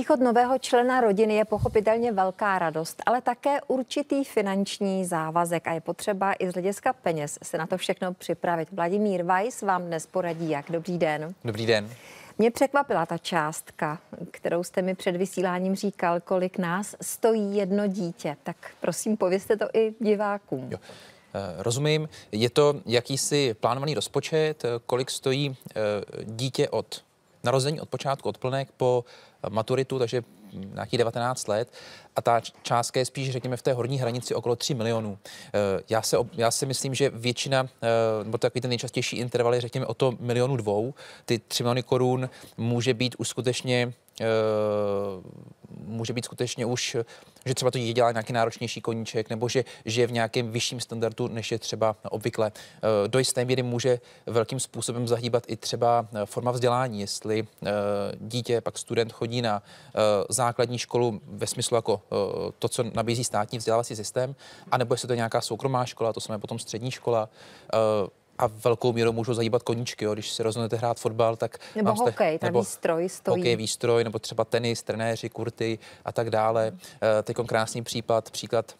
Příchod nového člena rodiny je pochopitelně velká radost, ale také určitý finanční závazek a je potřeba i z hlediska peněz se na to všechno připravit. Vladimír Weiss vám dnes poradí, jak. Dobrý den. Dobrý den. Mě překvapila ta částka, kterou jste mi před vysíláním říkal, kolik nás stojí jedno dítě. Tak prosím, povězte to i divákům. Jo. Eh, rozumím, je to jakýsi plánovaný rozpočet, eh, kolik stojí eh, dítě od narození od počátku od plnek po eh, maturitu, takže nějaký 19 let a ta částka je spíš, řekněme, v té horní hranici okolo 3 milionů. Eh, já, se, já si myslím, že většina, eh, nebo takový ten nejčastější interval je, řekněme, o to milionu dvou. Ty 3 miliony korun může být skutečně Eh, může být skutečně už, že třeba to dítě dělá nějaký náročnější koníček, nebo že žije v nějakém vyšším standardu, než je třeba obvykle. Eh, do jisté míry může velkým způsobem zahýbat i třeba eh, forma vzdělání, jestli dítě, pak student chodí na základní školu ve smyslu jako to, co nabízí státní vzdělávací systém, anebo jestli to je nějaká soukromá škola, to samé potom střední škola a velkou mírou můžou zajíbat koníčky. Jo. Když si rozhodnete hrát fotbal, tak nebo jste, hokej, ten nebo výstroj stojí. Hokej, výstroj, nebo třeba tenis, trenéři, kurty a tak dále. Hmm. Uh, Teď krásný případ, příklad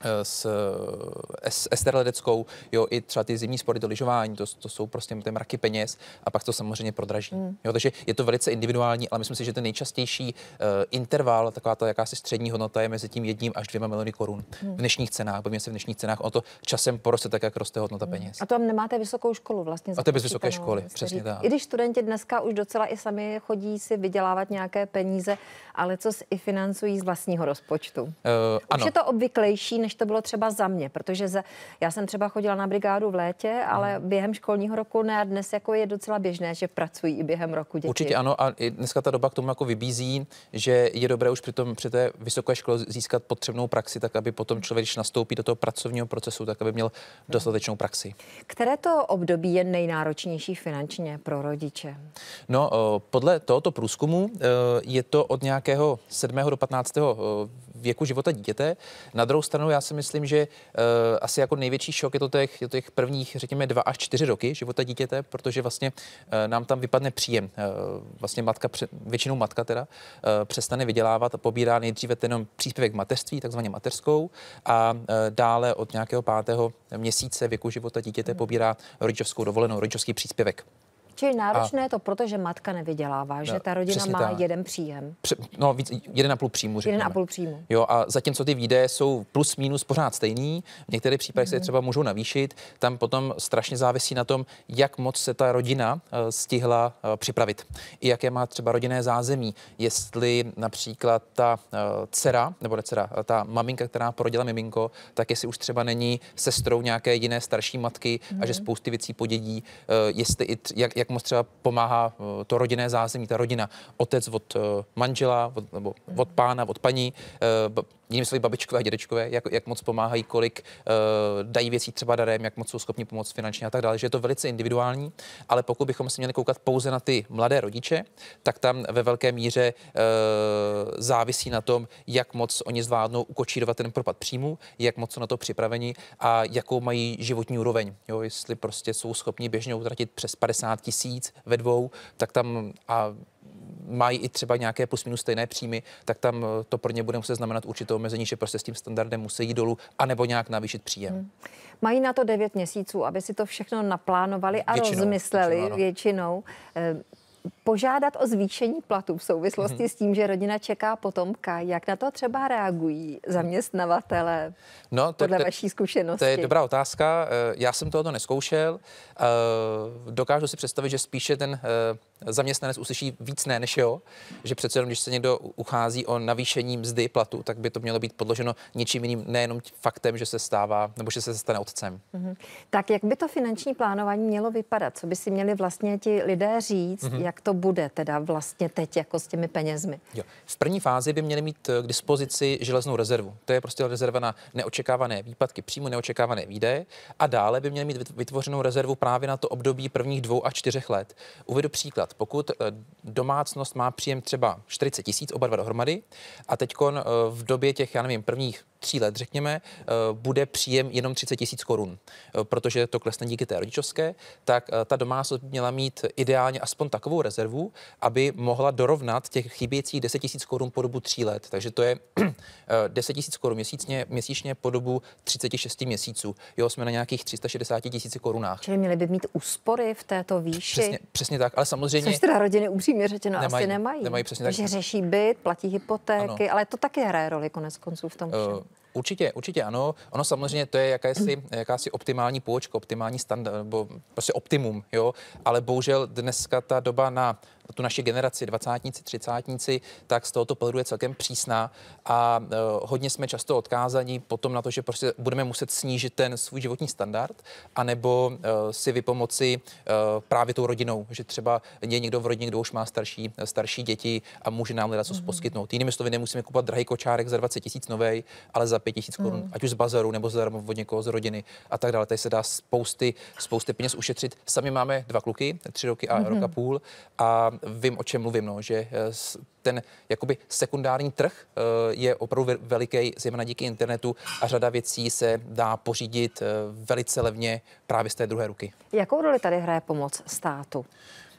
Eh, s, eh, s Ester Ledeckou, jo, i třeba ty zimní spory, to lyžování, to, to jsou prostě ty mraky peněz a pak to samozřejmě prodraží. Mm. Jo, takže je to velice individuální, ale myslím si, že ten nejčastější uh, interval, taková ta jakási střední hodnota je mezi tím jedním až dvěma miliony korun mm. v dnešních cenách, bavíme se v dnešních cenách, o to časem poroste tak, jak roste hodnota mm. peněz. A tam nemáte vysokou školu vlastně. A to je bez vysoké školy, přesně tak. I když studenti dneska už docela i sami chodí si vydělávat nějaké peníze, ale co i financují z vlastního rozpočtu. Uh, už ano. je to obvyklejší, než to bylo třeba za mě, protože za, já jsem třeba chodila na brigádu v létě, ale hmm. během školního roku ne a dnes jako je docela běžné, že pracují i během roku děti. Určitě ano a dneska ta doba k tomu jako vybízí, že je dobré už při, tom, při té vysoké škole získat potřebnou praxi, tak aby potom člověk, když nastoupí do toho pracovního procesu, tak aby měl mhm. dostatečnou praxi. Které to období je nejnáročnější finančně pro rodiče? No, podle tohoto průzkumu e, je to od nějakého 7. do 15 věku života dítěte. Na druhou stranu já si myslím, že uh, asi jako největší šok je to těch, je to těch prvních, řekněme, dva až čtyři roky života dítěte, protože vlastně uh, nám tam vypadne příjem. Uh, vlastně matka, většinou matka teda, uh, přestane vydělávat a pobírá nejdříve ten příspěvek mateřství, takzvaně mateřskou, a uh, dále od nějakého pátého měsíce věku života dítěte pobírá rodičovskou dovolenou, rodičovský příspěvek. Čili náročné a... je to, protože matka nevydělává, no, že ta rodina má ta... jeden příjem. Pře- no, víc, jeden a půl příjmu, řekněme. Jeden a půl příjmu. Jo, a zatímco ty výdaje jsou plus minus pořád stejný, v některých případech mm-hmm. se mhm. třeba můžou navýšit, tam potom strašně závisí na tom, jak moc se ta rodina eh, stihla eh, připravit. I jaké má třeba rodinné zázemí. Jestli například ta eh, dcera, nebo ne dcera, ta maminka, která porodila miminko, tak jestli už třeba není sestrou nějaké jiné starší matky mm-hmm. a že mhm. spousty věcí podědí, jestli i, jak, jak jak moc třeba pomáhá eh, to rodinné zázemí, ta rodina, otec od eh, manžela, od, nebo od pána, od paní, eh, jiným slovy babičkové a dědečkové, jak, jak moc pomáhají, kolik uh, dají věcí třeba darem, jak moc jsou schopni pomoct finančně a tak dále, že je to velice individuální, ale pokud bychom se měli koukat pouze na ty mladé rodiče, tak tam ve velké míře uh, závisí na tom, jak moc oni zvládnou ukočírovat ten propad příjmu, jak moc jsou na to připraveni a jakou mají životní úroveň. Jo, jestli prostě jsou schopni běžně utratit přes 50 tisíc ve dvou, tak tam a mají i třeba nějaké plus minus stejné příjmy, tak tam eh, to pro ně bude muset znamenat určité omezení, že prostě s tím standardem musí jít dolů, anebo nějak navýšit příjem. Hmm. Mají na to 9 měsíců, aby si to všechno naplánovali a většinou, rozmysleli většinou. většinou eh, požádat o zvýšení platu v souvislosti hmm. s tím, že rodina čeká potomka. Jak na to třeba reagují zaměstnavatele no, to, podle to, vaší zkušenosti? To je dobrá otázka. Eh, já jsem tohoto neskoušel. Eh, dokážu si představit, že spíše ten eh, zaměstnanec uslyší víc ne než jo, že přece jenom, když se někdo uchází o navýšení mzdy platu, tak by to mělo být podloženo něčím jiným, nejenom faktem, že se stává nebo že se stane otcem. Mm-hmm. Tak jak by to finanční plánování mělo vypadat? Co by si měli vlastně ti lidé říct, mm-hmm. jak to bude teda vlastně teď jako s těmi penězmi? Jo. V první fázi by měli mít eh, k dispozici železnou rezervu. To je prostě rezerva na neočekávané výpadky přímo neočekávané výdaje. A dále by měli mít vytvořenou rezervu právě na to období prvních dvou a čtyřech let. Uvedu příklad. Pokud eh, domácnost má příjem třeba 40 tisíc, oba dva dohromady, a teď eh, v době těch, já nevím, prvních tří let, řekněme, eh, bude příjem jenom 30 tisíc korun, eh, protože to klesne díky té rodičovské, tak eh, ta domácnost měla mít ideálně aspoň takovou rezervu, aby mohla dorovnat těch chybějících 10 tisíc korun po dobu tří let. Takže to je 10 tisíc korun měsíčně, měsíčně po dobu 36 měsíců. Jo, jsme na nějakých 360 tisíc korunách. Čili měli by mít úspory v této výši. Přesně, přesně tak, ale samozřejmě. Což teda rodiny upřímně řečeno nemají, asi nemají. nemají přesně Takže řeší byt, platí hypotéky, ano. ale to taky hraje roli konec konců v tom všem. Uh, Určitě, určitě ano. Ono samozřejmě to je jakási, jakási optimální půjčka, optimální standard, nebo prostě optimum, jo. Ale bohužel dneska ta doba na tu naši generaci, dvacátníci, třicátníci, tak z tohoto pohledu je celkem přísná a e, hodně jsme často odkázaní potom na to, že prostě budeme muset snížit ten svůj životní standard, anebo e, si vypomoci e, právě tou rodinou, že třeba je někdo v rodině, kdo už má starší, starší děti a může nám něco co mm-hmm. poskytnout. Jinými slovy, nemusíme kupovat drahý kočárek za 20 tisíc novej, ale za 5 tisíc korun, mm. ať už z bazaru nebo zadarmo od někoho z rodiny a tak dále. Tady se dá spousty, spousty peněz ušetřit. Sami máme dva kluky, tři roky a mm-hmm. rok a půl a vím, o čem mluvím, no, že eh, ten jakoby sekundární trh eh, je opravdu veliký, zejména díky internetu a řada věcí se dá pořídit eh, velice levně právě z té druhé ruky. Jakou roli tady hraje pomoc státu?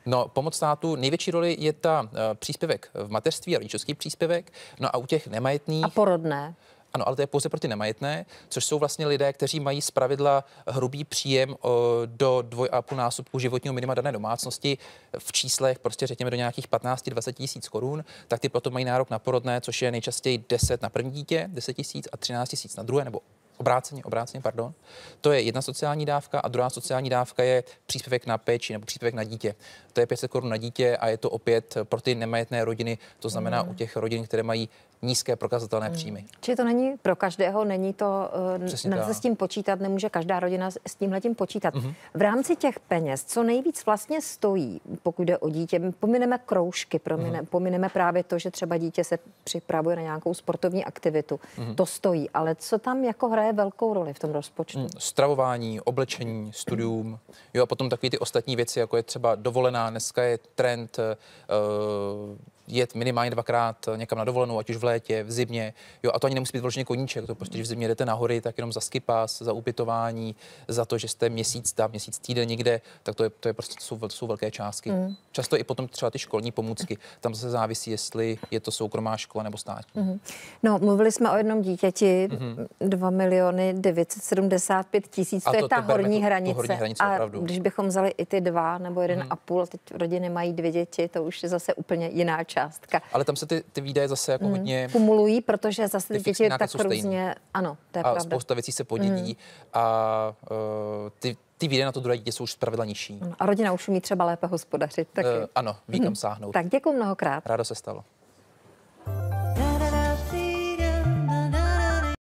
No, pomoc státu největší roli je ta příspěvek v mateřství a rodičovský příspěvek, no a u těch nemajetných... A porodné. Ano, ale to je pouze pro ty nemajetné, což jsou vlastně lidé, kteří mají zpravidla hrubý příjem eh, do a půl násobku životního minima dané domácnosti v číslech prostě řekněme do nějakých 15-20 tisíc korun, tak ty proto mají nárok na porodné, což je nejčastěji 10 na první dítě, 10 tisíc a 13 tisíc na druhé, nebo obráceně, obráceně, pardon. To je jedna sociální dávka a druhá sociální dávka je příspěvek na péči nebo příspěvek na dítě. To je 500 korun na dítě a je to opět pro ty nemajetné rodiny, to znamená mm. u těch rodin, které mají nízké prokazatelné hmm. příjmy. Či to není pro každého, není to, eh, Přesně se s tím počítat, nemůže každá rodina s tímhletím počítat. Mm-hmm. V rámci těch peněz, co nejvíc vlastně stojí, pokud jde o dítě, pomineme kroužky, promine, mm-hmm. pomineme právě to, že třeba dítě se připravuje na nějakou sportovní aktivitu, mm-hmm. to stojí, ale co tam jako hraje velkou roli v tom rozpočtu? Mm, stravování, oblečení, studium, jo a potom takové ty ostatní věci, jako je třeba dovolená, dneska je trend uh, jet minimálně dvakrát eh, někam na dovolenou, ať už v létě, v zimě. Jo, a to ani nemusí být vložně koníček. To prostě, když v zimě jdete na hory, tak jenom za skipas, za ubytování, za to, že jste měsíc tam, měsíc týden někde, tak to, je, to je prostě, jsou, jsou velké částky. Mm. Často i potom třeba ty školní pomůcky. Tam se závisí, jestli je to soukromá škola nebo státní. Mm. No, mluvili jsme o jednom dítěti, mm-hmm. 2 miliony 975 tisíc, to, to je ta to horní, to, hranice. horní hranice. A opravdu. když bychom vzali i ty dva nebo jeden mm. a půl, teď rodiny mají dvě děti, to už je zase úplně jiná část částka. Ale tam se ty, ty výdaje zase jako mm. hodně... Kumulují, protože zase ty děti tak různě... Stejný. Ano, to je a pravda. spousta věcí se podědí mm. a uh, ty, ty výdaje na to druhé dítě jsou už zpravidla nižší. A rodina už umí třeba lépe hospodařit. Taky. Uh, eh, ano, ví kam mhm. sáhnout. Tak děkuji mnohokrát. Rádo se stalo.